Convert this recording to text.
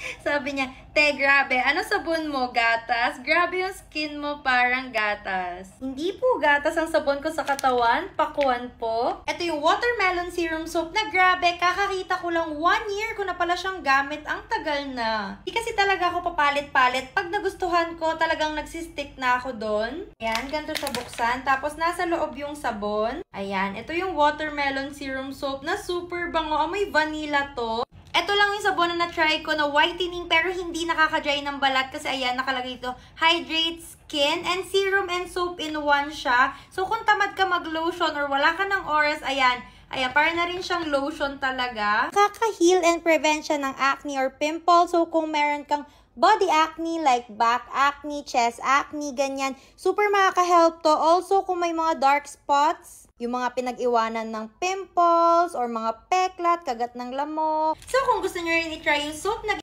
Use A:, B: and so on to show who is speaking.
A: Sabi niya, te, grabe, ano sabon mo? Gatas? Grabe yung skin mo, parang gatas. Hindi po gatas ang sabon ko sa katawan, pakuan po. Ito yung watermelon serum soap na grabe, kakakita ko lang one year ko na pala siyang gamit, ang tagal na. Di kasi talaga ako papalit-palit. Pag nagustuhan ko, talagang nagsistick na ako doon. Ayan, ganito siya buksan. Tapos nasa loob yung sabon. Ayan, ito yung watermelon serum soap na super bango. Amoy vanilla to. Ito lang yung sabon na na-try ko na whitening pero hindi nakaka-dry ng balat kasi ayan, nakalagay ito. Hydrate skin and serum and soap in one siya. So kung tamad ka mag-lotion or wala ka ng oras, ayan, Ayan, para na rin siyang lotion talaga. Kaka-heal and prevent siya ng acne or pimple. So, kung meron kang body acne like back acne, chest acne, ganyan. Super makaka-help to. Also, kung may mga dark spots, yung mga pinag-iwanan ng pimples or mga peklat, kagat ng lamok. So, kung gusto nyo rin itry yung soap na